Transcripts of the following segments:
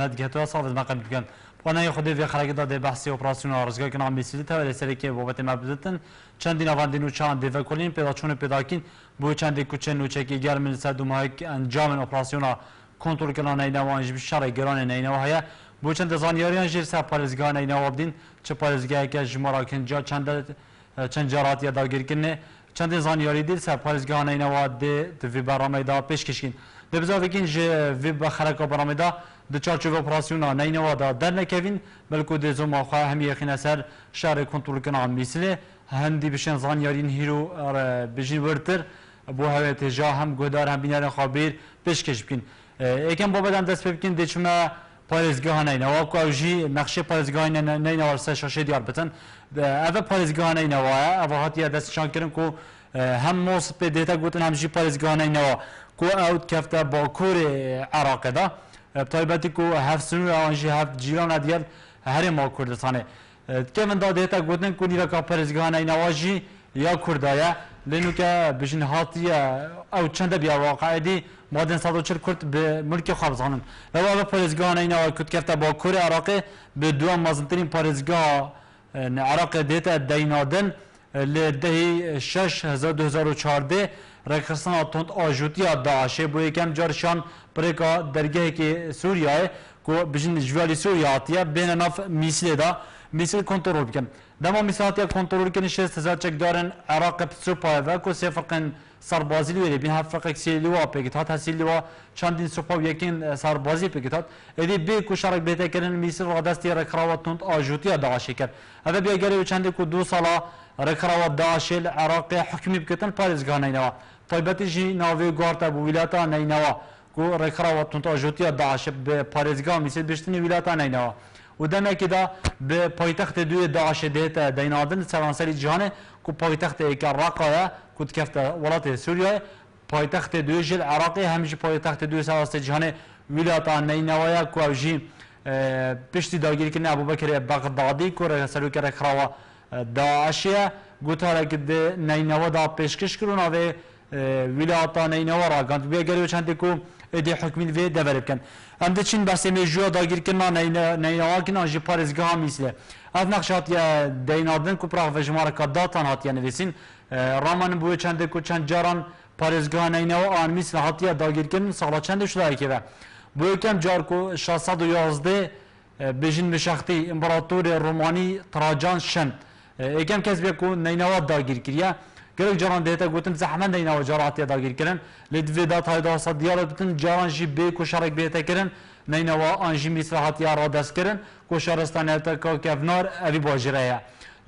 ندگتو صاف از مقام بکن پانه خود وی خرگی داده بحثی اپراسیون آرزگاه که نام بیسیدی تولی سری که بابت مبزدتن چندین آواندین و چند دیوه کلین پیدا چون پیداکین بو چندی کچه نوچکی گرمین سر دومهای انجام اپراسیون کنترل کردن نینوانج بشار گران نینوهایه بو چند زانیاریان جیر سر پارزگاه نینوه بدین چه پارزگاه که جمارا کنجا چند چند جارات یا داگیر کنه چند زانیاری دیر سر پارزگاه نینوه دی دوی برامه دا پیش کشکین دبزا بگین جه وی بخرک برامه دا د چارچوب اپراسیون نه نه ودا در نکوین بلکو د زو مخه هم یقین اثر شهر کنترل کنا مثله هندی بشن زانیارین هیرو بجین ورتر بو هوی تجا هم گودار هم بینار خبر پیشکش بکن یکم بابا دم دست بکن د چما پارێزگەها نینەوە کوژی نەخشی پارێزگای نینەوەسە شەشێ دیار بتن ئەە پارێزگانەی نەوەە ئەوە هاتیە دەستشانکردن و هەم مۆس پێ دێتە گوتن هەمژی پارێزگانەی نەوە کو ئەوت کەفتە باکووری عراقەدا. تایبەتی و هەف سنوویانژی هەف جیران دیێت هەرێ ما کوردستانێ تێمندا دێتە گوتن کوردیرەکە پەرزگانە ناواژی یا کوردایە لێنوکە بژین هاتیە ئەو چەندە بیاواقعدی مادن 140 کورد به ملک خوابزانن لەوا بە پەرزگانە ناوە کورتکەفتە با کوری عراقی به دو مازنترین پارێزگا عراق دێتە دەینادن لە دهی 6 2014 ڕێکخستنا تند ئاژوتیا داعشێ بۆ یەکەم جارشان Preka dergeheki Suriye'ye ku bijin jvali Suriye hatiye bene naf misile da misil kontrol bikin. Dema misil hatiye kontrol bikin işe tezar çekdarin Irak'a pitsupaya ve ku sefakın سربازی لوی بین هر فرق سیلی و پیکت هات هسیلی و چندین سپا و یکین سربازی پیکت هات ادی بی کو شرک بیت کردن میسر و دستی رکراوات تند آجوتی داعش کرد هذا بیا گری و چندی کو دو سالا رکراوات داعش العراق حکمی بکتن پاریزگاه نینوا طیبتی جی ناوی گوارتا بو ولایتا نینوا کو رکراوا تونتا جوتیا داعش به پارێزگا میسێت بشتنی ویلاتان نینەوە و دەمێکی دا به پایتەخت دوێ داعش دێتە دەینادن سەرانسەری جیهانێ کو پایتەختێکە ڕاقایە کو تکەفتە وڵاتێ سووریای پایتەخت دوێ ژل عراقی هەمیش پایتەخت دوێ سەواستە جیهانێ ویلاتان نینەوەیە کوژی پشتی داگیرکردن ئەبوو بەکرێ بەغدادی کوڕێ سەرکە رەکراوە داعشە گوتارێک نینەوەدا پێشکەش کردناوێ ویلاتان نینەوە ڕاگەاند بێگەری و چندێک و دی حکمی وی دبر بکن ام ده چین بحث می جو داگیر کنا نیناواکن آن جی پارزگاه میسله از نقشات یا دینادن کو پراغ و جمار کداتان هات یعنی ویسین رامان بوی چند کو چند جاران پارزگاه نیناو آن میسل هاتی داگیر کن سالا چند شده که و بوی کم جار کو 611 بجن مشختی امپراتور رومانی تراجان شن یکم کس بیا کو نیناوا داگیر کریا گەرەک جاران دێتە گوتن زەحمەندە ناوە جارات تێداگیرکردن لە دوێدا تایدا سە دیارە بتن جاران ژی بێ کوشارێک بێتەکردن نینەوە ئەنژی میسرهاتیا ڕادەستکردن کۆشارستانێتە کەکەڤنار ئەوی باژرەیە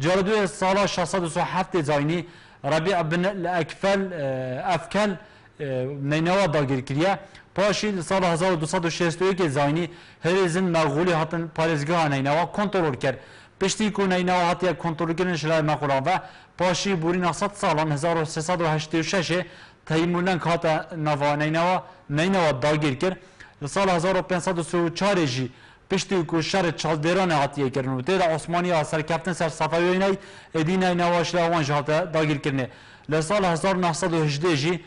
جارە دوێ ساڵا 1670 زاینی ڕبی ئەبن لە ئەکفەل ئەفکەل نینەوە داگیرکریە پاشی لە سال 1961 زاینی هەرێزن مەغولی هاتن پارێزگا نینەوە کۆنتۆرۆل کرد پشتی کو نینەوە هاتیە کۆنتۆرلکردن شلای مەقولان و پاشی بورینا 100 سالان 1386 تیمولن کات نوانینوا نینوا داگیر کرد سال 1534 جی پشتی کو شهر چالدران هاتیه کردن و تیدا عثمانی ها سرکفتن سر صفایی نید ادین این نواش لعوان جهات داگیر کرنه لسال 1918 جی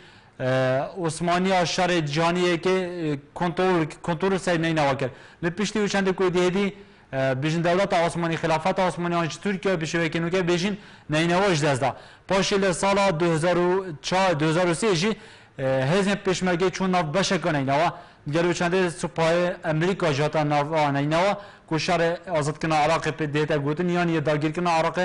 عثمانی ها شهر جانیه که کنترل سر نینوا کرد لپشتی و چند کو دیدی بیشین دولت آسمانی خلافت آسمانی آنچ ترکیه به شوی کنو که بیشین نینواش دزدا پاشیل سال 2004 2003 جی هزم پیشمرگی چون ناف بشه کنه اینوا گلو چنده سپاه امریکا جاتا ناف آنه اینوا که شهر آزاد کنه عراق پی دیتا گوتن یعنی یه داگیر کنه عراق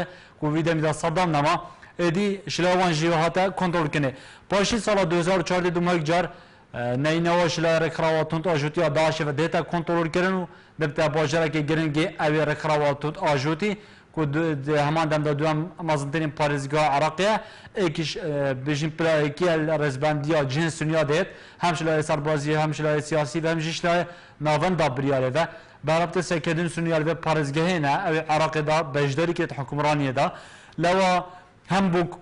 که ویده میده صدام نما ایدی شلوان جیو هاتا کنترل کنه پاشیل سال 2004 دو مرگ جار نینوش لرکراواتون آجوتی داشه و دیتا کنترل کردن و دبتا باجره که گرن گی اوی رکراواتون آجوتی که همان دم دو هم مزنترین پارزگاه عراقیه ایکیش بجین پلا ایکی رزبندی ها جنس دنیا دید همش لای سربازی همش لای سیاسی و همش لای ناون دا بریاره و برابط سکدین سنیال و پارزگاه نه اوی عراقی دا بجداری که حکمرانی دا لوا هم بو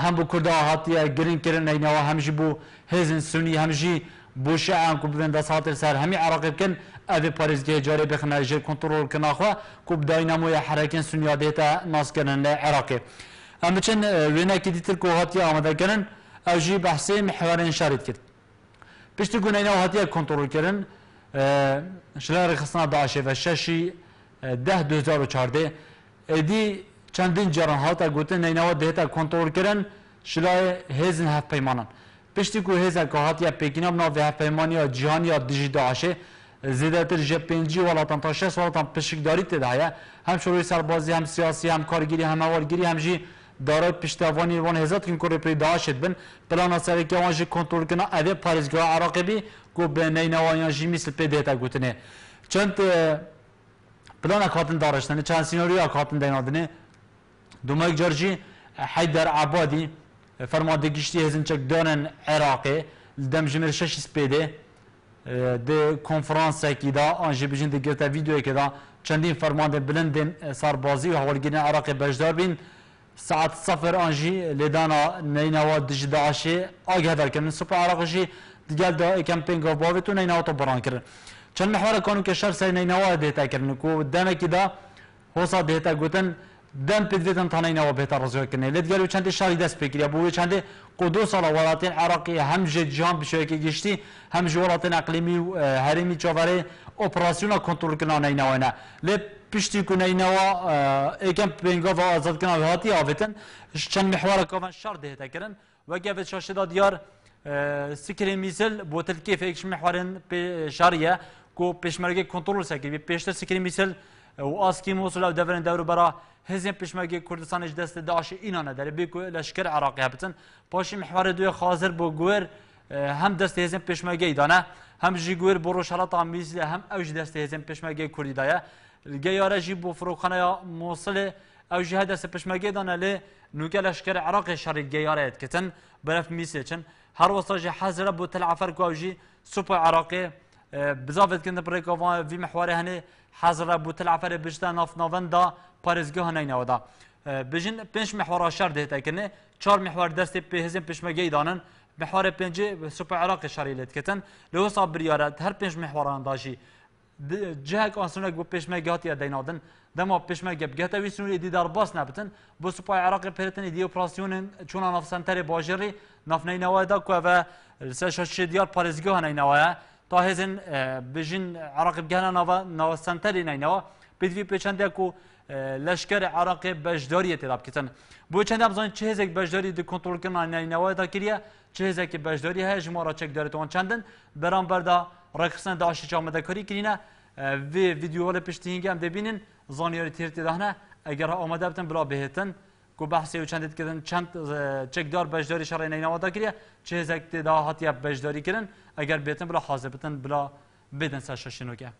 هم بو کردا هاتیه گرین کرن اینا و هم بو هزن سنی هم جی بو شعان کو بوین دست هاتر سر همی عراق بکن اوی پاریزگی جاری بخنه جر کنترول کن آخوا کو بداینامو یا حرکن سنیا دیتا ناس کنن لعراقی اما چن وینا که دیتر کو هاتیه آمده کنن او جی بحثی محورین شارید کرد پشتی گونه اینا و هاتیه کنترول کرن شلار خصنا داعشه و ششی ده دوزار و چارده ادی چندین جران هاتا گوتن نینوا دهتا کنترل کردن شلای هزن هفت پیمانان پشتی که هزن که هاتیا پیکینا بنا به هفت پیمانی یا جهان یا دیجی داشه زیده تر جه پینجی ولاتان تا شست ولاتان پشکداری تدایا هم شروع سربازی هم سیاسی هم کارگیری هم اوالگیری هم جی دارای پشتوانی وان هزات کن کره پری داشت بن پلان سری که وانجی کنترل کنه اوه پاریزگاه عراقی بی که به نینوانیان جی مثل پی دیتا گوتنه چند پلان اکاتن دارشتنه چند سیناریو اکاتن دینادنه دومک جرجی حیدر عبادی فرماده گشتی هزن چک دانن عراقی دم جمر شش سپیده ده کنفرانس کی دا آنجی بجن ده گرتا ویدیو کی دا چندین فرمانده بلندین سربازی و حوالگیرین عراق بجدار بین ساعت صفر آنجی لیدانا نینوا دج داعشی آگه در کردن سپر عراقشی دیگر دا کمپینگ و باوی تو نینوا تو بران کردن چند حوال کانو که شر سر نینوا دیتا کردن کو دمکی دا حوصا دیتا گوتن دن پدرتن تانه اینا و بهتر رزوه کنه لید گلو چند شاری دست بگیری بو چند قدو سال ولاتین عراقی هم جهان بشه که گشتی هم جه ولاتین اقلیمی و هرمی چاوره اپراسیون کنترل کنه اینا و اینا لید پشتی کنه اینا و ایکم پینگا و آزاد کنه و هاتی آفتن چند محور کافن شار دهتا کرن و گفت شاشده دیار سکری میسل بو تلکیف ایکش محورن شاریه که پیشمرگی کنترل سکی پیشتر سکری میسل و آسکی موصل او دورن دور برا حزب پشمگی کردستانش دست داعش اینانه داره بی که لشکر عراقی هبتن پاشی محور دوی خازر بو گویر هم دست حزب پشمگی دانه هم جی گویر برو شرطا میزل هم اوج دست حزب پشمگی کردی دایه گیاره جی بو فروخانه موصل او جی هدس پشمگی دانه لی نوکه لشکر عراق شر گیاره اتکتن برف میسیچن هر وسط جی حاضر بو تلعفر کو جی سوپ عراقی بزافت کند برای که وی محور هنه حضر بوتل عفر بجتا ناف ناوان دا پارزگاه نینه دا بجن پنج محور شر دهت کنه چهار محور دست به هزم پشمگی دانن محور پنج سوپ عراق شریلت کتن لو صبر یارد هر پنج محوران داشی جهک آسونه گو پشمگی هاتی دینادن دما پشمگی بگت وی سنوری دی در باس نبتن بو سوپ عراق پرتن دی اپراسیون چون ناف سنتر باجری ناف نینوادا کو و سه شش دیار پارزگاه نینوایا تا هزین بجن عراق بگهنا نوا نوا سنتری نینوا بدوی پیچنده کو لشکر عراق بجداری تداب کتن بو چنده هم چه هزک بجداری دی کنترل کنن نه نوای دا کریه چه هزک بجداری های جمارا چک داره توان چندن برام بردا رکسن داشتی چامده کری کرینه وی ویدیو ها پیشتی هنگه هم دبینین زانیاری تیرتی دهنه اگر ها آمده بتن بلا بهتن کو بحثی و چندت کردن چند چکدار بجداری شرعی نینوادا کریه چه هزک دا اب بجداری کردن اگر بیتن بلا حاضر بتن بلا بدن سرشاشینو که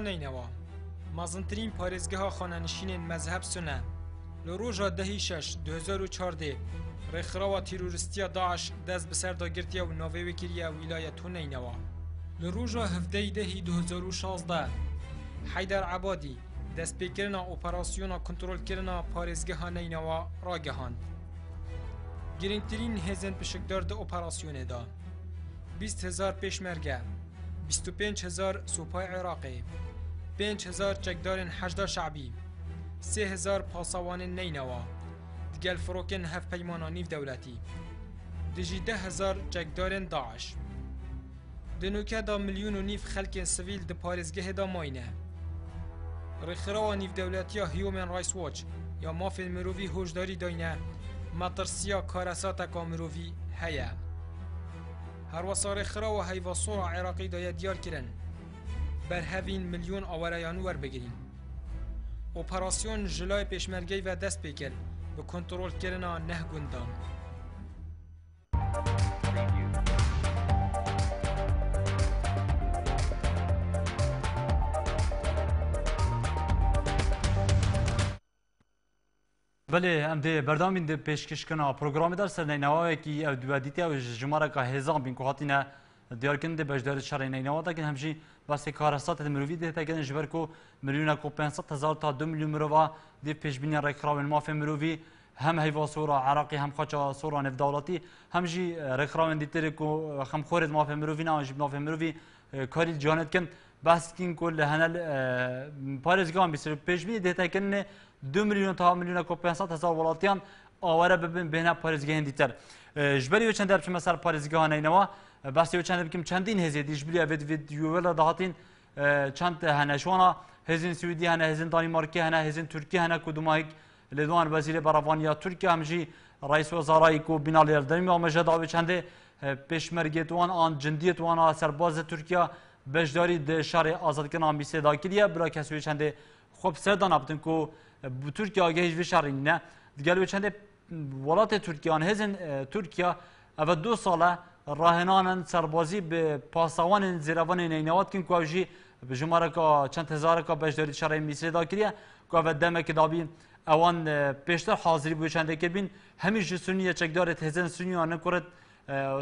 نینوا مزنترین پارزگه ها خانه نشین مذهب لە ڕۆژە دهی 6 2014 و تیرورستی داعش دەست بە سەردا گرتیە و ناوێوێ کردە ویلایەت هونەینەوە لە ڕۆژە هەفتەی دەهی 2016 حیدەر عبادی دەستپێکردنا ئۆپەراسیۆنا کنتترۆلکردنا پارێزگەهانەینەوە ڕاگەهاند گرنگترین هێزن پشکدار دە دا. 20هزار پێشمەرگە 25هزار سوپای عراقی، 5هزار چەکدارن هەشدا شعبی 30هزار پاسەوانن گل فرۆکên hevpeymana nîvdewletî. Dijî de hezar cekdarên Daeş. Di nûkeda milyon û nîv xelkên sivîl di parêzgehê da mayîne. Rêxirawa nîvdewletiya Human Rights Watch ya mafên mirovî hojdarî dayne, metirsiya karesateka mirovî heye. Herwasa rêxirawa heyvasora Iraqî daye diyar kirin. Berhevîn milyon awereyan werbigirin. Operasyon Jilay Pêşmergey ve dest pêkirin bi kontrolkirina neh gundan بله ام ده بردامین ده پیشکش کنا پروگرام در سر نینوه کی او دوادیتی او جمارا که هزان بین که هاتینه دیار کنده بجدار شر نینوه دا که همشی راستي کارستات مروی ده تگن جبر کو ملیون کو 500 هزار تا 2 میلیون مروا دی پیشبینی رکراوین ماف مروی هم هیوا سورا عراقی هم خاچا سورا نف دولتی هم جی رکراوین دیتر کو خم خورد ماف مروی نه جب ناف مروی کاری جانت کن بس کن کل هنل پارزگان بیسر پیشبینی ده تگن 2 میلیون تا میلیون کو 500 هزار ولاتیان آوره ببین بهنا پارزگان دیتر جبری و چند دربش مثلا پارزگان اینوا بەستی چەند بکەم چەندین هێزی دیشبلی ئەێت ویدیوەلە داهاتین چەند هەنەشوانە هێزین سوودی هەنە هێزین دانیمارکی هەنە هێزین تورکی هەنە کودومایک لێدوان بەزیلێ بەڕوانیا تورکی هەمژی ڕیسۆ زارایی و بینناڵێردەمی ئەمەژە داوێ چەندێ پێشمەرگێتوان ئان جندیتوانە سەربازە تورکیا بەشداری دشارێ ئازادکن ئامبیسێ داکریە برا کەسوی چەندێ خۆب سەردان ئەبتن و bu Türkiye gehj vişarîne digel wê çendê welatê Türkiyan hêzên Türkiya ev du sala راهنانن سربازی به پاسوان زیروان نینوات کن که اوجی به جمعه که چند هزار که بجداری شرعی مصری دا کریه که اوه دمه که دابی اوان پیشتر حاضری بو چنده که بین همیشه سنیه چکدار تهزن سنیانه کرد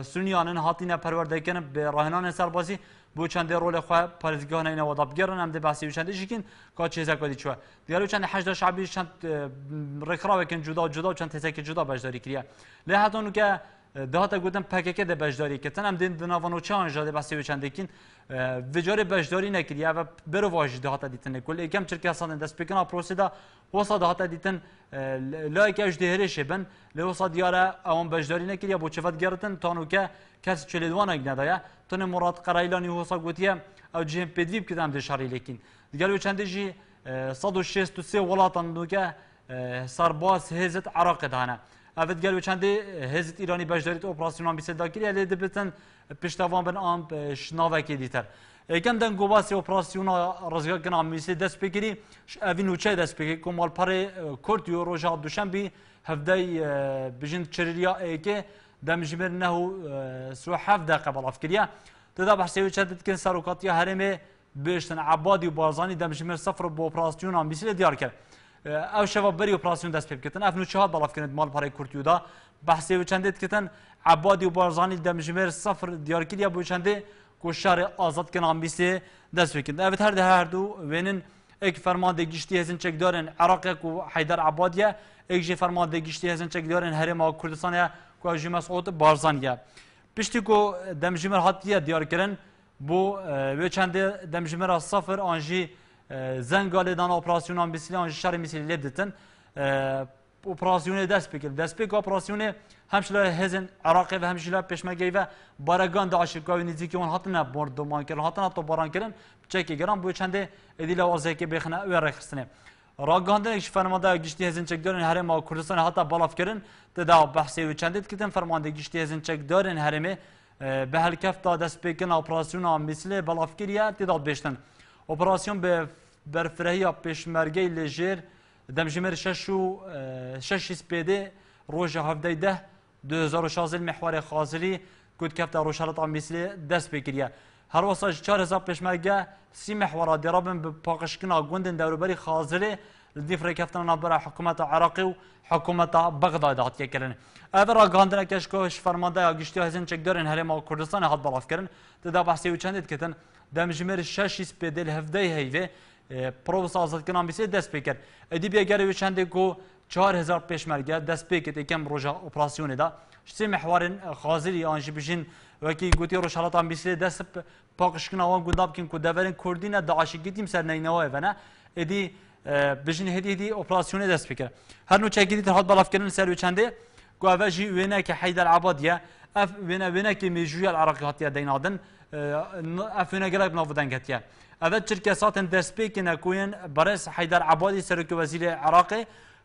سنیانن هاتینه پرورده کنه به راهنان سربازی بو چند رول خو پارزگان اینا وداب گرن هم ده بحثی چند شکین کا چیزا کدی چوا دیالو چند هشت شعبی چند رکرا وکن جدا جدا چند تسک جدا بجداری کریه لهاتون که دهات گوتن پککه ده بجداری کتن هم دین دناوانو چه آنجا ده بسی وچندکین وجار بجداری نکریه و برو واجی دهات دیتن کل یکم چرکی حسان دست بکن اپروسی ده وسا دهات دیتن لایک اج دهره شبن لوسا دیاره اوان بجداری نکریه بو چفت گرتن تانو که کس چلیدوان اگ ندایه تون مراد قرایلانی وسا گوتیه او جیم پدویب کدم ده شاری لیکین دیگر وچنده جی 163 ولاتان دوکه سرباز هزت عراق دهانه اوید گلو چندی هزت ایرانی باش دارید اپراسیونان بی سداکیری الی دبتن پشتوان بن آم شناوکی دیتر کم دن گواسی اپراسیونا رزگار کنا میسی دست بگیری اوی نوچه دست بگیری کمال پر کرد یو روژا دوشنبی هفته بجند چریا ایکه دمجمر نه سو حف دقیقه بلاف کریه تدا بحثی چند کن سروکاتی هرمه بشتن عبادی و بارزانی دمجمر صفر با اپراسیونا میسی دیار کرد او شباب بری اپراسیون دست پێ بکردن ئەف چهات بەڵافکردن مال پارەی کوردی دا بەحسێ و چندێت کردن عبادی و بارزانی دەمژمێر سەفر دیارکردیا بۆ چندێ کوشارê azadkirin ambîsê destpêkirin. Evet her de her du wênin ek ferman de giştî hezin çekdarên Iraqê ku Heydar Abadiye ek jî ferman de giştî hezin çekdarên herêma Kurdistan ye ku ji mesot barzan ye. Piştî ku demjimir hatiye diyarkirin bu wê e, çendê demjimera safir an jî زنگالی دان اپراسیونان بسیلی آن شر مثلی لبدتن اپراسیون دست بکر دست بک اپراسیون همشلا هزن عراق و همشلا پشمگی و بارگان دا اشکای نزدیکی اون هاتن بردمان کردن هاتن تو باران کردن چکی گرام بو چند ادیل وازه که بخنه و رخصنه راگاندن اش فرمانده گشتی هزن چکدارن حرم کردستان حتی بالاف کردن تدا بحثی و چندت کردن فرمانده گشتی هزن چکدارن حرمه به هلکف تا دست بکن اپراسیون مثل بالافکریه تداد بشتن اپراسیون به برفرهیا پشمرگی لجیر دمجمر شش و شش سپیده روژه هفته ده 2016 محور خازلی کود کفت رو شرط آمیسلی دست بکریه هر واسه چهار هزار پشمرگه سی محور درابن به پاکشکنا گوندن دوربری خازلی دی فرکفتن نبره حکومت عراقی و حکومت بغداد هات کردن. اول را گاندن کشکوش فرمانده یا گشتی هزین چک دارن هرم کردستان هات بلاف کردن. تدا بحثی و چندید کتن دمجمر شش پدل هفده هیوه پروس آزادکنا بیسه دست بکر ادی بیا گره وی چنده کو چهار هزار پیشمرگه دست بکت اکم روژا اپراسیونه دا شتی محورن خازری آنجی بجین وکی گوتی روشالات آن بیسه دست پاکشکنا وان گنداب کن کو دورن کردین داعشی گیتیم سر نینوه ونه ادی بجین هدی هدی اپراسیونه دست بکر هر نو چگیدی ترهاد بلاف کردن سر وی چنده گو اوه جی وینه که حید العبادیه اف وینه وینه که میجوی العراقی هاتیه دینادن افونه گرگ نافدن کت که اوه چرکه ساتن دستپی که نکوین برس حیدر عبادی سرک وزیر عراق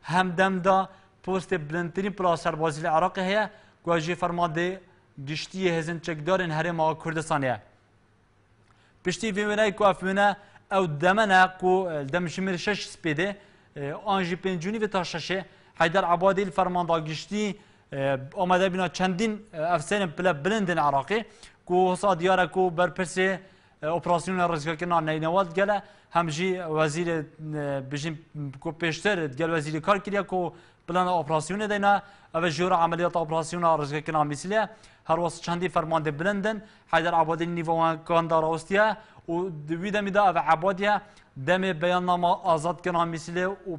همدم دا پوست بلندترین پلا سربازی عراق هیا گواجی فرمانده گشتی هزن چکدارن هرم آقا کردستانیه پشتی ویونه که افونه او دمنا کو دم شمر شش سپیده آنجی پنجونی و تا ششه حیدر عبادی فرمانده گشتی آمده بینا چندین افسرین پلا بلندن عراقی ku hesa diyara ku berpirsê e, operasyona rızgakina neynewal gele hem jî wezîrê e, bijîn ku pêştir gel wezîrê kar kiriye ku plana operasyonê deyna ev e jora ameliyata operasyona rızgakina misliye her was çendî fermandê bilindin Heyder Abadî nîvawan da rastiye û wî demî de ev ebadiye demê beyannama azatkina misilê û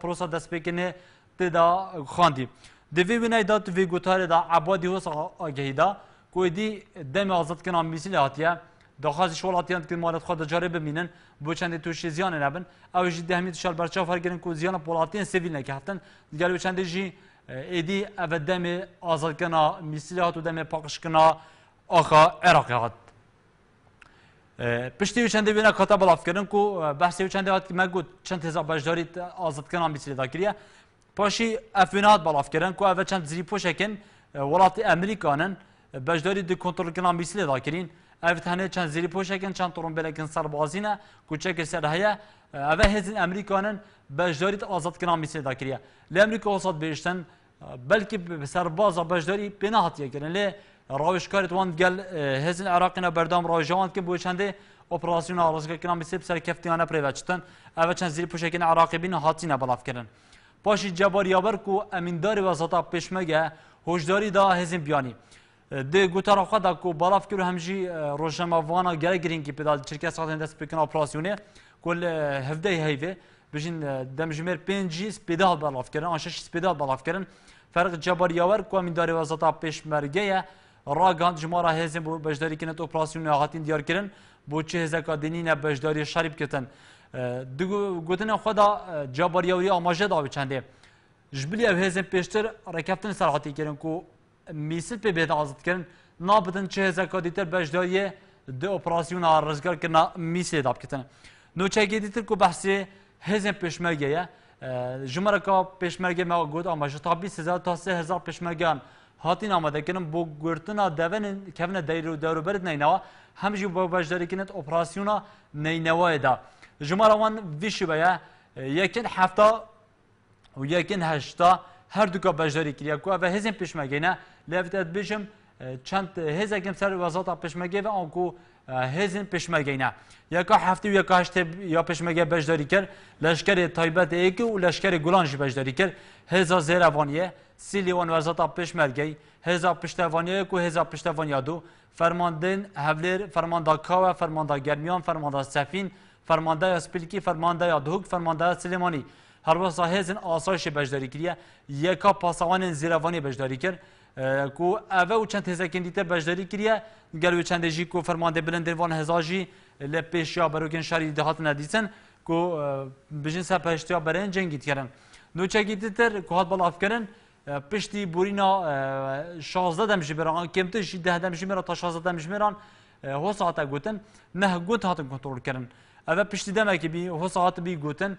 prosa destpêkinê tê da xandî. Divê wî neyda tu vê gutarê da ebadî hosa gehîda, کو دی دم آزاد کن آمیسی لاتیه دخواستش ولاتیان که مالات خود جاری ببینن بو چند توش زیان نبن او جدی همی تشال برچه فرگرن کو زیان پولاتین سیویل نکه هفتن دیگر بو چند جی ایدی اول دم آزاد کن آمیسی هات و دم پاکش کن آخا عراق هات پشتی و چند بینه کتاب لاف کردن کو بحثی و چند هات که مگود چند هزار بجداری آزاد کن آمیسی داکریه پاشی افینات بالاف کردن کو اول چند زیری پوشکن ولاتی امریکانن بجداري د کنټرول کنا میسله دا کرین اف تنه چند زیری پوشکن چند ترومبلکن سربازینه کوچک سر هيا اف هزن امریکانن بجداري آزاد کنا میسله دا کریه ل امریکا آزاد بهشتن بلکی سربازا بجداري بنهات یکرن ل راوشکارت وان گل هزن عراقنا بردام راجوان که بوچنده اپراسیون آرزگا کنا میسله سر کفتیانه پروچتن اف چند زیری پوشکن عراقی بین هاتینه بلاف کرن پاشی جبار یاور کو امیندار وزاتا پشمگه هوشداری دا هزن بیانی د ګوتار خو دا کو بالا فکر هم جی روجما وانا ګره ګرین کې پدال چرکه ساتن دست بکن اپراسیونه کل هفده هیوه بجین دمجمر پنجی سپیدال بالا فکرن آشش سپیدال بالا فکرن فرق جبر یاور کو من داری وزاتا پیشمرگه راگان جمارا هزم بو بجداری کنه اپراسیون هاتین دیار کردن بو چه هزکا دینین بجداری شریب کتن دگو گوتن خدا جبر یاوری آماجه دا بچنده جبلی او هزم پیشتر رکفتن سرحاتی کردن که میست پی بهت آزاد کردن نابدن چه هزکا دیتر بجدای ده اپراسیون ها رزگار کرنا میسی داب کتن نوچه گی دیتر که بحثی هزم پیشمرگه یه اه، جمعه که پیشمرگه ما گود آماشه تا 20 هزار تا 3 هزار پیشمرگان هاتین آماده کنن بو گرتنا دوین کفن دیرو دارو برد نینوا همجی بو بجداری کنند اپراسیونا نینوای دا جمعه روان ویشی بیا یکن هفته و یکن هشتا هر دو که بجداری کریا که و هزم پیشمرگه نه لیفت اد بیشم چند هزگیم سر وزارت پشمگه و آنکو هزین پشمگه نه یکا هفته و یکا هشته یا پشمگه بجداری کرد لشکر تایبت ایکی و لشکر گلانش بجداری کرد هزا زیر اوانیه سی لیوان وزارت پشمگه هزا پشتوانیه کو هزا پشتوانیه دو فرماندن هفلر فرماندا کاوا فرماندا گرمیان فرماندا سفین فرماندا سپلکی فرماندا دهوک فرماندا سلیمانی هر وسا هزن آسایش بجداری کریه یکا پاسوان زیروانی بجداری کرد کو اوه و چند هزارکین دیتر بجداری کریه گلو چند جی کو فرمانده بلند وان هزاجی لپیشیا بروکن شاری دهات ندیسن کو بجن سپشتیا برن جنگیت کرن نوچه گیتر کو هات بالاف کرن پشتی بورینا 16 دم جبران کمتر جی 10 دم جمران تا 16 دم جمران هو ساعته گوتن نه گوت هات کنترل کرن اوه پشتی دمه کی بی هو ساعت بی گوتن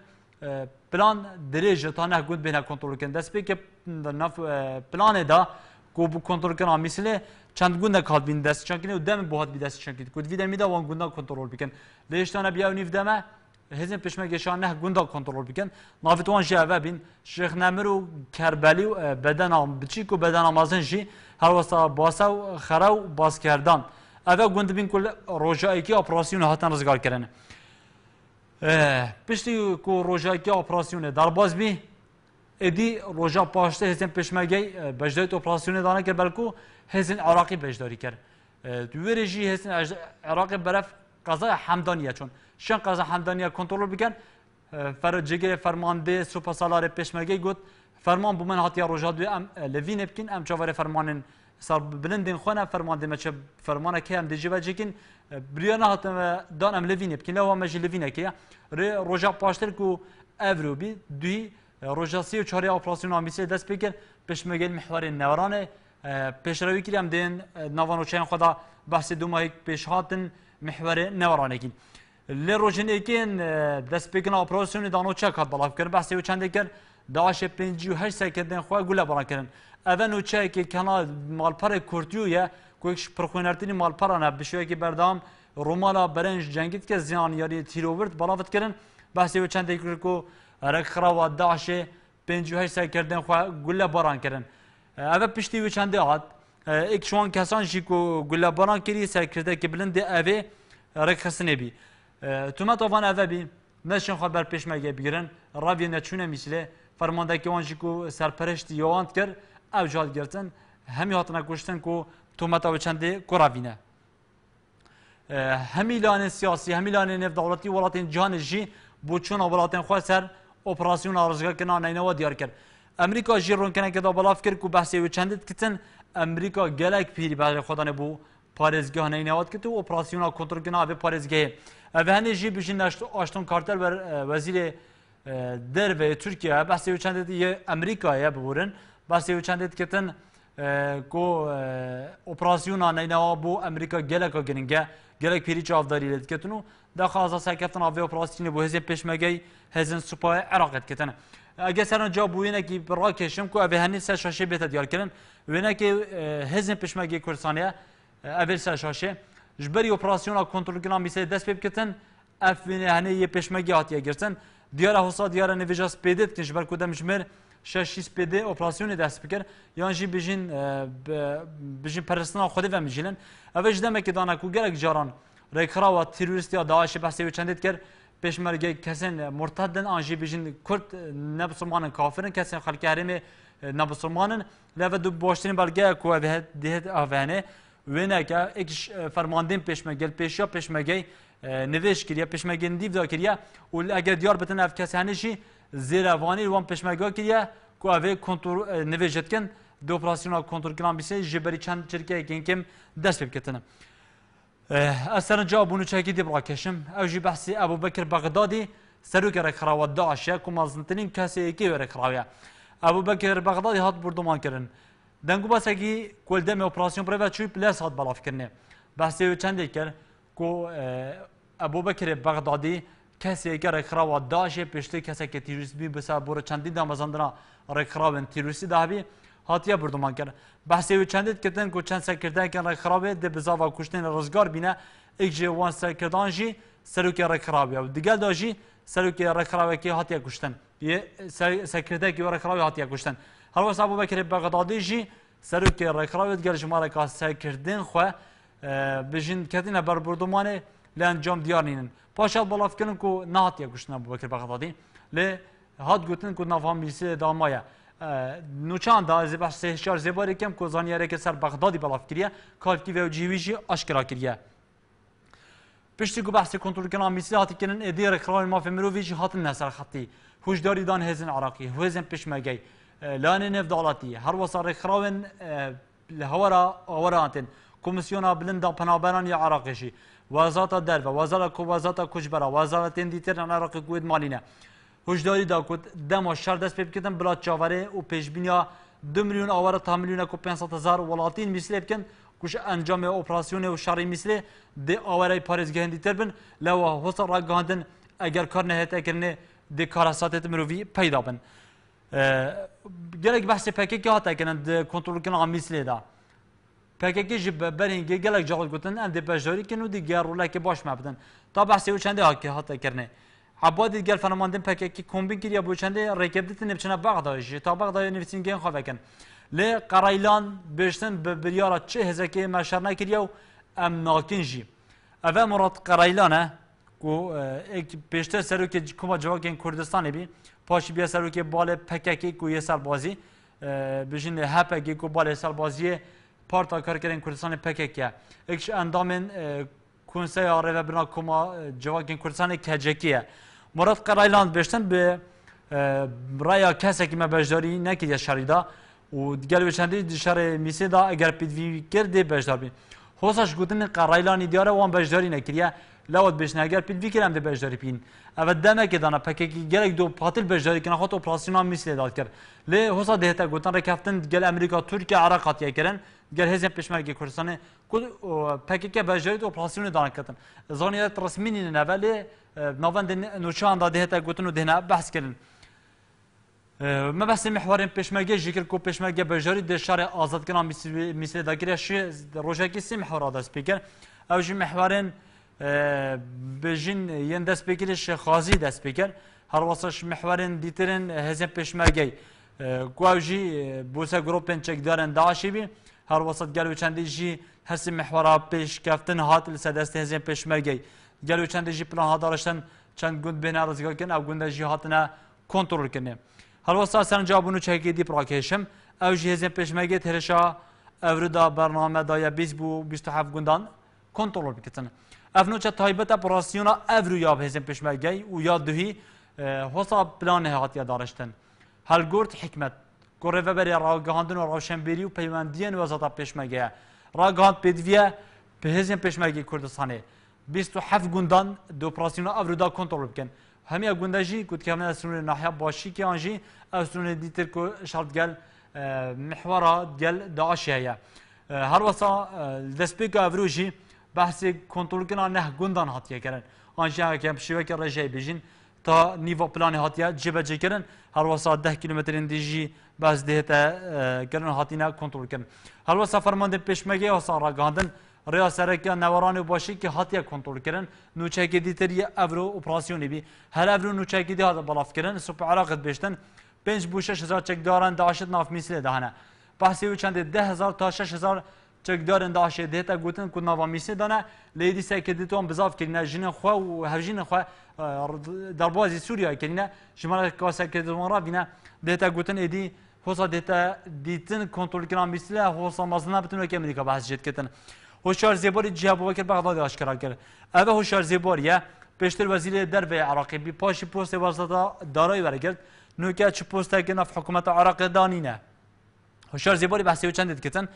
پلان درجه تا نه گوت بینه کنترل کرن دست به که پلان ده کو بو کنترل کن آمیسله چند گونه کال بین دست چون کنه دم بهات بی دست چون کنه کد ویدم میده وان گونه کنترل بکن لیش تانه بیا و نیف دمه هزین پشمه گشان نه گونه کنترل بکن نافت وان و بین شیخ نمر و کربلی و بدن آم بچی کو بدن آمازن جی هر واسه باس و خرا و باز کردن اوه گوند بین کل روزهایی که اپراسیون هاتن رزگار کردن پشتی کو روزهایی که اپراسیونه در باز بی ادی روژا پاشته هزن پشمگی بجداری اپراسیونی دانه که بلکو هزن عراقی بجداری کرد دویره جی هزن عراق برف قضای حمدانیه چون شن قضای حمدانیه کنترل بکن فر جگر فرمانده سوپا سالار پشمگی گوت فرمان بو من هاتیا روژا دوی ام لوین بکن ام چاور فرمانن سر بلندین خونه فرمان دمه چه فرمان که هم دیجی و جکین بریانه هاتم دانم لوین بکن لوا مجی لوین که روژا پاشتر کو افرو بی دوی روجاسي او چاري اپراسيون امبيسي دست بكن پشمگل محور نوران پیشروی کردم دین نوانو چین خدا بحث دو ماهی پیش هاتن محور نورانه کن لی روشن اکین دست بکن اپراسیون دانو چک هات بلاف کرن بحثی و چند کن داعش پنجی و هشت سکردن خواه گوله بران کرن اوان و چه که کنا مالپر کردیو یه کوکش پرخونرتینی مالپرانه بشوی که بردام رومالا برنج جنگید که زیان یاری تیرو برد بلافت کرن بحثی و چند کرد که رک خراوا داعش پنج و هشت سر کردن خواه گله باران کردن اوه پشتی و چنده هات ایک شوان کسان شی کو گله باران کری سرکرده کرده که بلند اوه رک خسنه بی ما توفان اوه بی نشن خواه بر پیش مگه بگیرن راوی نچونه میشله فرمانده که وان شی کو سرپرشت یواند کرد او جال گرتن همی هاتنا کشتن کو ما تو چنده کو راوینه نه لانه سیاسی همی لانه نف دولتی ولاتین جهان جی بو ولاتین خواه سر ئۆپراسیون ئاڕژگەکەنا نینەوە دیارکرد ئەمریکا ژی ڕوونکەنێکەکەدا بەڵاف کرد و بەسی و چەندت کتن ئەمریکا گەلێک پیری باژێ خۆدانێ بوو پارێزگە هەینەوەت کرد و ئۆپراسیونا کۆنتترگنا بێ پارێزگەەیە ئەە هەندێک ژی بژین ئاشتون کارتەر وەزیرێ دەربێ تورکیا بەسی و چەندێت ئەمریکایە ببورن بەسی و چەندێت کتن کو ئۆپراسیونا نینەوە بۆ ئەمریکا گەلەکە گرنگە گەلێک پیری چاافداری لێتکردن و da xaza serkeftin avê operasiyonê bu hêzê pêşmegey hêzin supaya Iraqê diketine. Ege seran ca bu wênekî rakeşim ku ev henî ser şaşê bête diyarkirin wênekê hêzin pêşmegê Kurdistanê evê ser şaşê ji berî operasyona kontrolkirina mîsê dest pê biketin ev wênê henê yê pêşmegê hatiye girtin. Diyara hosa diyara nevêja spêdê dikin ji ber ku dem ji mir şeşî spêdê operasyonê dest bikir yan jî bijîn bijîn perestina xwedê ve mijîlin. Ev ji demekî dana ku gelek caran رکراوا تروریست یا داعش بحثی و چندید کرد پشمرگه کسین مرتدن آنجی بیجین کرد نبسلمانن کافرن کسین خلک هرمی نبسلمانن لفه دو باشترین بلگه که دهت دهت آوانه وینه که اکش فرماندین پشمگل پیشیا پشمگه نویش کریه پشمگه ندیو دا کریه و اگر دیار بتن اف کسی هنشی زیروانی روان پشمگه کریه که اوه کنتر نویجت کن دو پراسیونا کنتر کنان بیسه جبری چند چرکه کن کم دست بکتنم السرنجا بونو چکی دی براکشم او جی بحثی ابو بکر بغدادی سروک رکراوا داعش یا کمازنتنین کسی یکی رکراویا ابو بکر بغدادی هات بردمان کرن دنگو بسکی کلدم اپراسیون پرو چوی پلاس هات بلاف کرنه بحثی چند کر کو ابو بکر بغدادی کسی اگر رکراوا داعش پیشتی کسی که تیروریسمی بسا بور چندی دامزندنا رکراوین تیروریسی دهبی دا هاتیه بردمان کرد بحثی و چندت کردن که چند سرکردن که رکرابه ده بزاوا کشتن رزگار بینه ایک جه وان سرکردان جی سروک رکرابه و دیگل دا جی سروک رکرابه که هاتیه کشتن یه سرکردن که رکرابه هاتیه کشتن هر واسه ابو بکر بغدادی جی سروک رکرابه دیگل جماره که سرکردن خواه بجین کتینه بر بردمانه لانجام دیار نینن پاشا بلاف کردن که نهاتیه کشتن ابو بکر بغدادی لی هات گوتن که نفهم بیسی دامایه نوچان دا از بحث سهشار زباره کم که زانیاره که سر بغدادی بلاف کریه کالتی و جیویجی اشکرا کریه پشتی که بحث کنترل کنان میسی هاتی کنن ادی رکران ما فمرو ویجی هاتن نسر خطی هوشداری دان هزن عراقی هزن پشمگی لان نفدالاتی هر وصار رکران لهورا اورانتن کمیسیونا بلندا پنابران یا عراقشی وزارت درو وزارت کو وزارت کشبرا وزارت دیتر عراق گود مالینه هشداری دا کد دما شر دست پێ بکردن بلا چاوەێ و پێشبینیا دو میلیون ئاوارە تا میلیونە و 500هزار وڵاتین میسلێ بکەن کوش ئەنجام ئۆپراسسیونێ و شاری میسلێ دێ ئاوارەی پارێزگەهندیتر بن لەوە هۆسە ڕگەاندن ئەگەر کار نەهێتەکردێ دێ کارەساتێت مرۆڤ پیدا بن. gelek behsê pekekê hatekirin di kontrolkin a Mislêda. Pekekê ji berhingê gelek cexil gotin em dê pejorî kin û digel rolekê baş me bidin. Ta behsê û çendê hakê hatekirinê. Ha badit gel fenomenin pekeki kombin kiriya bu çende rekebdetin hepçine Bağday'ı. Ta Bağday'ı nefsin gen kaveken. Le karaylan beşten biryara çi hezeki meşerine kiriya em nakin jî. Eve Murat Karaylan e ku ek peşte serokê Kuma Cevaken Kurdistanê bî paşî e, biya serokê balê pekekê ku yê serbazî bijîn lê hepekê ku balê serbaziyê Parta Karkerên Kurdistanê pekek ye. Ek ji endamên e, Konseyi Areve Bina Kuma e, Cevakin Kurdistanê kecekiye. Murat Karaylan beşten bi e, raya kesekî me bejdarî nekiriye şerî da û digel wêçendî di şerê Misê da eger pîdivî kir dê bejdar bin. Hosa ji gotinê Karaylanî diyar e wan bejdarî nekiriye. Lewat bêjne eger pîdivî kirin de bejdarî pîn. Ev demekê dana pekekî gelek do patil bejdarî kina xwat operasyona Misê da kir. Lê hosa dihete gotin rêkeftin gel Amerîka Tirkiye Iraq hatiye kirin gel hêzên pêşmergê Kurdistanê PKK بەژێت و پلاسیونی دانکردن زانیت ڕسمینی نەڤە لێ ناوەند نوچان دا دێتە گوتن و دێنا بەسکردن. Me besê mihwarên pêşmerge ji kir ku pêşmerge bejarî dê şarê azadkirina misê dagire şi rojekî sê mihwara destpêkir. Ew ji mihwarên bêjin yên destpêkirê şi xazî destpêkir. Herwasa ji mihwarên dîtirin hezên pêşmergey ku ew jî bûse gropên çekdarên daşî bî, herwasat gel û çendî jî هەرسی مەحوەرا پێشکەفتن هات لەسە دەستی هەزیێن پێشمەرگەی گەل و چەندێکی پلانهادارشتن چەند گوند بێنە ڕزگەکردن ئەو گوندەژی هاتنە کۆنتترڕکردێ. هەروەستا سەرنجابوون و چەکێدی پڕاکێشم ئەو ژی هێزیێن پێشمەگەی هێرشا ئەوردا بەرنامەدایە بیست بوو 27 گوندان کۆنتترۆل بکردن. ئەفنوچە تایبەتە پڕاستیۆنە ئەور یا هێزیێن پێشمەگەی و یا دوهی هۆسا پلانە هاتیە داڕشتن. هەلگرت حکمت گۆڕێڤەبەری ڕاوگەهاندن و ڕاوشەمبیری و پەیوەندیە وەزەتا پێشمەگەیە. راگاند پدویه به هزین پشمرگی کردستانه 27 گوندان دوپراسیون افرودا کنترل بکن همیا گوندا جی گوت که همنا سرون ناحیه باشی که آنجی سرون دیتر کو شرط گل اه، محورا گل داعش هيا اه، هر وسا اه، دسپیک افرو جی بحث کنترل کنا نه گوندان هاتیه کرن آنجی که شیوه که رجای بجین تا نیو پلان هاتیه جبهه کردن هر وسا 10 کیلومترین دیجی باز دهتا کردن هاتینا کنترل کردن هر وسا فرمانده پیشمگی حسان را گاندن ریا سرکی نوران و باشی که هاتیه کنترل کردن نوچکی دیتر یه اورو اپراسیونی بی هر اورو نوچکی دی هادا بلاف کردن سوپ عراقت بیشتن پنج بو شش هزار چکداران داعشت ناف میسیل دهانه بحثی و چند ده هزار تا شش هزار çekdarın da aşe deta gotin ku nava misê dane lê dîsa kediton bizav kirine jinên xwe û hevjinên xwe e, derbazî Sûriya kirine ji mala kasekediton ra bîne deta gotin êdî hosa deta dîtin kontrolkirina misîle hosa mazina bitin wekê Amerîka behs jêtketin. Hoşar zêborî ciha Bubekir Bexdadê aşkera kir. Ev hoşar zêbor ye pêştir wezîrê derve Iraqê bî paşî postê wezata darayî veregirt nûke çi postekê nav hikûmeta Iraqê danîne. Hoşar zêborî behsê çend diketin.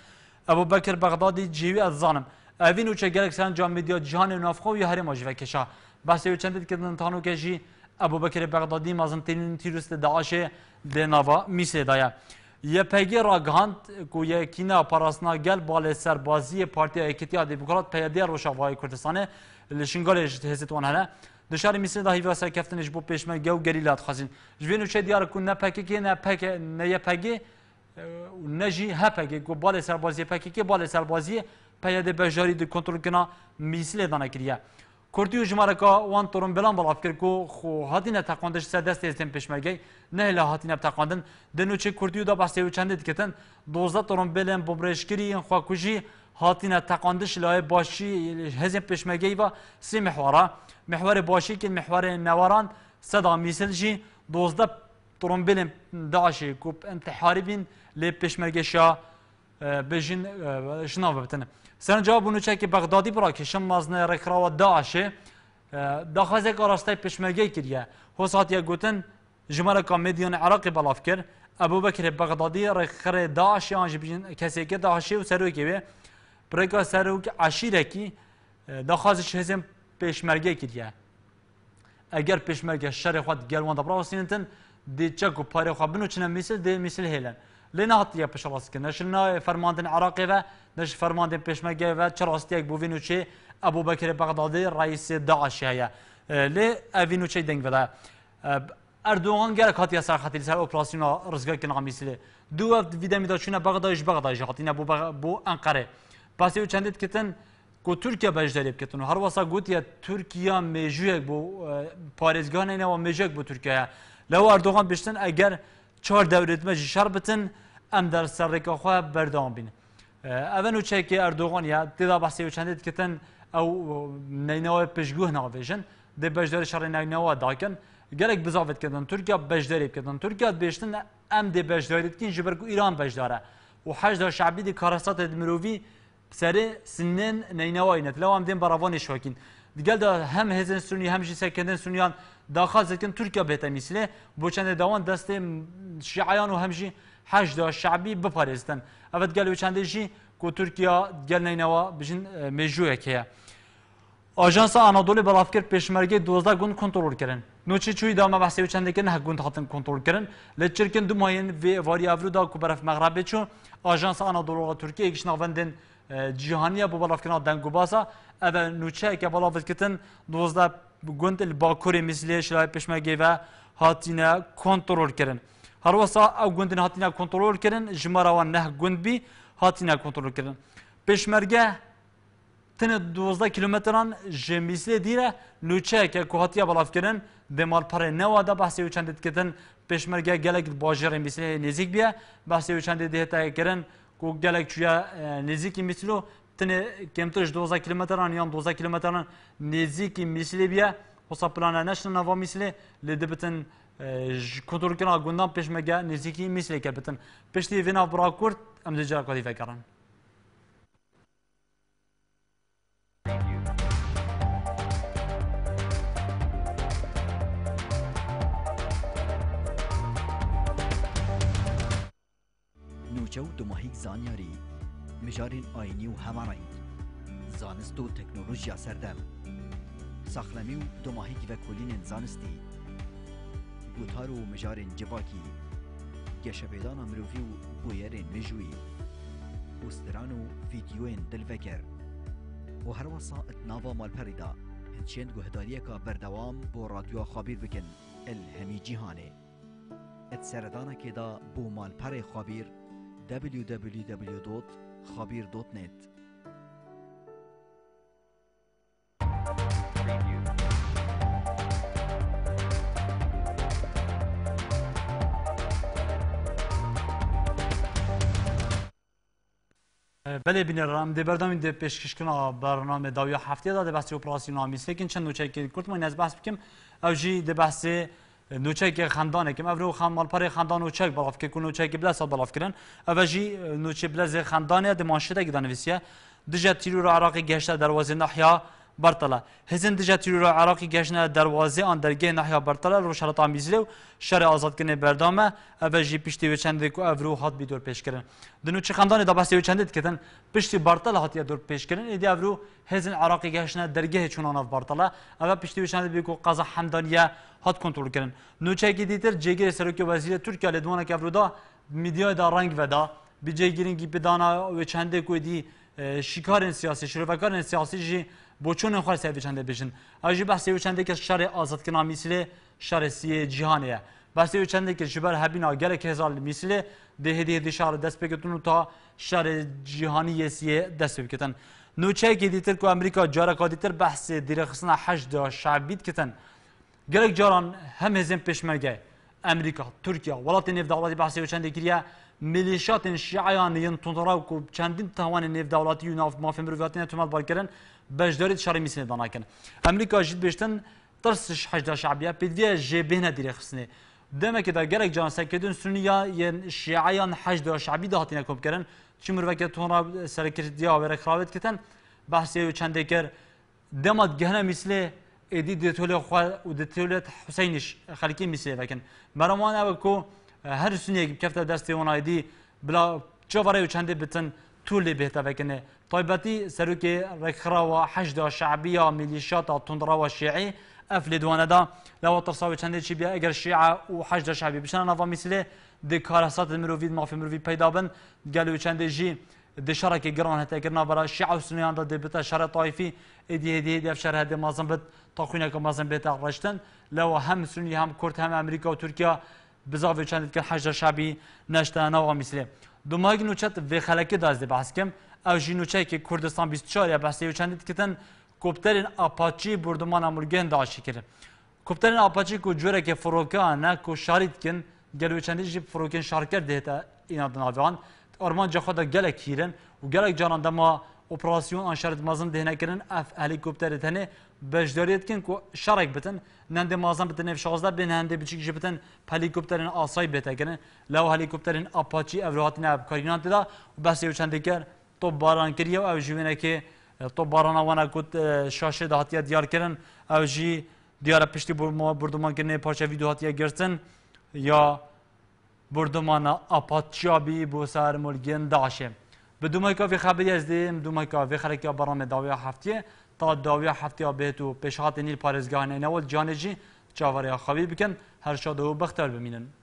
ابو بکر بغدادی جیوی از زانم اوین او چه گلک سن جان میدیا جهان نافخو یا هرم آجی وکشا بس یو چندید که دنتانو کشی ابو بکر بغدادی مازن تینین تیروس داعش دناوا میسه دایا یه پیگی را گهاند که یه کینا پاراسنا گل بال سربازی پارتی اکتیا دیموکرات پیادی روشاوهای کردستانه لشنگال اجت هستوان هنه دشاری میسن داهی واسه کفتنش بو پیشمه گو گریلات خازین جوینو چه دیار کن نه پکی نه پکی نه یه پکی نجی هپکی کو بال سربازی پکی که بال سربازی پیاد بجاری د کنترل کنا میسیل دانه کریه کردی و جمعه که وان تورن بلان بلاف کرد که خو هاتی نه تقاندش سه دست ازتن پشمگی نه اله هاتی نه تقاندن دنو چه کردی و دا بسته و چند دکتن دوزده تورن بلان بمرش کری خواه کجی هاتی نه تقاندش لای باشی هزم پشمگی و سی محوره محور باشی که محور نواران صدا میسیل جی دوزده تورن بلان داعشی کوب انتحاری بین لێ پێشمەرگێشا بژین شناوە بتنە. سەرجا بوونچە کی بەغدادی بڕاکیشم مازنە ڕێکراوە داعشێ داخوازێک ئاراستای پشمەگەی کردە هۆساتیە گوتن ژمارە کامدیۆن عراقی بەڵاف کرد ئەبوو بکرێ بەغدادی ڕێکخرێ داعشیان کەسێکی داعشێ و سەرۆکێوێ برێکا سەرۆک عشیرێکی داخوازش هێزم پێشمەرگەی کردە. ئەگەر پێشمەرگە شەرێ خوات گەلوان دەبراوەسینتن دی چەک و پارێخوا بن و چنە میسل دێ میسل هێلن. لی نهاتیه پشواسکن نشن فرماندن عراقی و نش فرماندن پشمگه و چراستیک بوینو چه ابو بکر بغدادی رئیس داعش هیا لی اوینو چه دنگ ودا اردوغان گرک هاتیه سر خطیل سر اپراسیون رزگه کن غمیسیلی دو وقت ویدمی دا چونه بغدادش بغدادش هاتینه بو, بغ... بو انقره پس او چندید کتن کو ترکیه بجدریب کتن هر واسه گوتیه ترکیه میجوک بو پارێزگانێنەوە مێژێک بۆ تورکیا لەو ئەردۆغان بشتن ئەگەر چهار دەورێت مەژی شەڕ بتن ئەم دەر سەرڕێکەخوا بەردەوام بین. ئەوەن و چێکی ئەردۆغان یا تێدا بەسی و چندێت کتن ئەو نینەوە پشتگوه ناوێژن دێ بەشدەری شەڕی ناینەوە داکەن گەلێک بزااوێتکردن تورکیا بەشدەریکردن تورکیا بێشتن ئەم دێ بەشدارێتکن ji بەرگ و ئیران بەشدارە و حەشدا شعبیدی کارەساتێت مرۆڤی سەرێ سنێن نینەوەینەت لەوام دێن بەڕوانی شوکین. دیگەلدا هەم هێزن سنی هەمژی سەکردن سنیان داخل زدن ترکیه بهت میسله بو چند دوان دست شیعیان و همجی حج دا شعبی بپارستن اوت گل چند جی کو ترکیه گل نینوا بجن مجوه که آژانس آنادولی بلاف کرد پیشمرگی 12 گون کنترل کردن نوچه چوی دامه بحثی و چند کن هک گون هاتن کنترل کردن لچرکن دو ماهین وی واری افرو دا کو برف مغرب چو آژانس آنادولو ترکیه یک شناوندن جهانی بو بلاف کردن دنگو باسا اول نوچه که بلاف کردن 12 گوند باکوری مثلی شلای پشمگیوه هاتینه کنترل کرن هر وسا او گوندن هاتینه کنترل کرن جماروان نه گوند بی هاتینه کنترل کرن پشمرگه تن 12 کیلومتران جمیسلی دیره نوچه که که هاتیه بلاف کرن دمال پره نوادا بحثی چندت کتن پشمرگه گلک باجر مثلی نزیک بیه بحثی چندت دیتا کرن کو گلک چویا نزیکی مثلو تنه کمترش 12 کیلومتران یا 12 کیلومتران نزدیکی میسلی بیه حساب پلانه نشن نوا میسلی لدبتن کنترلکنا گوندان پشمگه نزدیکی میسلی که بتن پشتی وینا برا کرد ام دجرا کدی فکرن نوچو دو ماهی زانیاری mijarên ayînî û hemarayî zanist û teknolojiya serdem saxlemî û domahîkî vekolînên zanistî gutar û mijarên civakî geşepêdana mirovî û bûyerên mijûî posteran û vîdyoyên dilveker û her wisa etnava malperê da hin çend guhdariyeka berdewam bo radyoya xabîr bikin el hemî cîhanê et seredanekê da bo malperê xabîr www khabir.net بله رام دی بردم دی پیشکش کنا برنامه داویا هفته داده دی بحثی اپراسی نامیست لیکن چند نوچه که کرد ما این از بحث بکیم او جی دی بحثی نوچه خاندان کم اورو خان مال پر خاندان نوچه بلاف که کن نوچه بلا صد بلاف کردن اوجی نوچه بلا ز خاندان د مانشته گدان وسیه دجه تیرور عراقی گشت دروازه ناحیه برطلا هزن دجا تیرور عراقی گشن دروازه آن درگه نحیا برطلا رو شرط آمیزله و شر آزاد کنه بردامه او جی پشتی و چند کو او رو هات بی دور پیش کرن دنو چه خاندان دا بستی و چندت کتن پشتی برطلا هات دور پیش کرن ایدی او رو هزن عراقی گشن درگه چونان آف برطلا او پشتی و چند بیکو قضا حمدانیه هات کنترل کرن نوچه کی دیتر جگر سرکی وزیر ترکیه لدوانه که دا میدیا دا رنگ و دا بیجه گیرین گی بدانا و چنده کو دی شکارن سیاسی شرفکارن سیاسی جی بۆچۆن خوار ساویچەندە بژن ئاژی بەسی چندێکە شارێ ئازادکردنا میسیلێ شارەسیە جیهانەیە بەسی چندێکە ژبەر هەبینا گەلێک هێزار میسیلێ دهێدی هێدی شارە دەست پێکردون و تا شارە جیهانی یسیە دەست بکردن نوچەیەکی دیتر کو ئەمریکا جارەکە دیتر بەحسێ دیرەخستنا حەشدا شعبیت کردن گەلێک جاران هەم هێزم پێشمەگای ئەمریکا تورکیا وڵاتی نێوداوڵاتی بەسی چندێکگیریە ملیشاتن شیعیان یەن تونڕاو و چەندین تاوانی نێوداوڵاتی و ناف مافی مرۆڤاتینە تومەڵ بارکردن بەشداری شاری میسنێ داناکەن ئەمریکا ژیت بشتن ترسش حجدا شعبیە پێدیە ژێبێنە دیرێخستنێ دەمێکدا گەرەك جانسەکردن سنییا یەن شیعیان حجدا شعبی داهاتینە کۆبکردن چی مرۆڤەکە تۆنا سەرکردیا وێرەخراوێت کردن بەحسێ و چندێکر دەمات گەهنە میسلێ ئێدی دێتۆلێ و دەتێولێت حوسینیش خەلکی میسێەکەن بەرەوان ئەوە کۆ هەر سنیەک کەفتە دەستی وەنایدی بلا چۆڕێ و چندێ بتن تو لێ بێتەەکەنێ تایبەتی سەرروکی ڕێکخراوە هەشدا شعبی یا میلیشاتا تونندراوە شیعی ئەف لێ دوانەدا لەوە تەساوی چندێکی بیا ئەگەر شیع و هەشدا شعبی بچنە ناوا میسلێ دکارەسات مرۆڤید مافی مرۆڤ پیدا بن گەلو چندێژی دشارێکی گران هەتەگرنا بەرا شیع و سنیاندا دەبێتە شارە تایفی ئیدیهدی دێف شەر هەدە مازم بێت تاخوینەکە مازم بێتە ڕشتن لەوە هەم سنی هەم کورت هەم ئەمریکا و تورکیا بزاوێ چندێت کە هەشدا شعبی نەشتە ناوا میسلێ دوماگن و چەت vê xelekê da ez dê behskim ev jînoçekê Kurdistan 24 besteyû çendî dikitin kopterên apaçî burdumana Murgen de aşî kirin. Kopterên apaçî ku curekê firokane ku şarî dikin gelo çendî jî firokên şarker dihete îna dinaviyan. Armanca xwe de gelek hîrin û gelek canan dema operasyon an şerit mazın dehnekirin ev helikopterê tenê bejdariye dikin ku şerek bitin nendê mazan bitin ev şazda bin hendê biçik jî bitin helikopterên asayî bêtekirin lew helikopterên apaçî ev rohatîne evkarînan tê da û bestê çendêker top baran kiriye ev ji wênekê top barana wana ku şaşê de hatiye diyarkirin ev jî diyara piştî burdumankirinê paşevî du hatiye girtin ya burdumana apatçiyabî bu ser mulgên daşê. Bi dumeka vê xeberiye ez dêm dumeka vê xerekiya baramê dawiya heftiye ta dawiya heftiya bêt û pêşhatê nîl parêzgehanê newal canê jî çavariya xewî bikin her şa de û bexter bimînin.